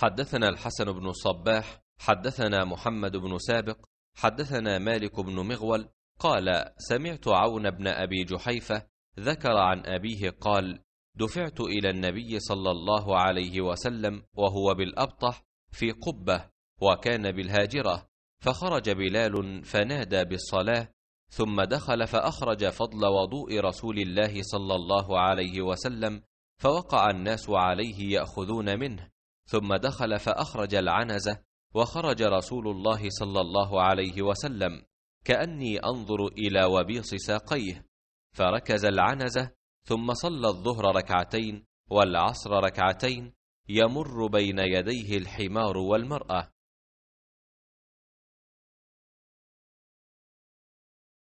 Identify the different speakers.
Speaker 1: حدثنا الحسن بن الصباح
Speaker 2: حدثنا محمد بن سابق حدثنا مالك بن مغول قال سمعت عون بن أبي جحيفة ذكر عن أبيه قال دفعت إلى النبي صلى الله عليه وسلم وهو بالأبطح في قبة وكان بالهاجرة فخرج بلال فنادى بالصلاة ثم دخل فأخرج فضل وضوء رسول الله صلى الله عليه وسلم فوقع الناس عليه يأخذون منه ثم دخل فأخرج العنزة وخرج رسول الله صلى الله عليه وسلم كأني أنظر إلى وبيص ساقيه فركز العنزة ثم صلى الظهر ركعتين والعصر ركعتين يمر بين يديه الحمار والمرأة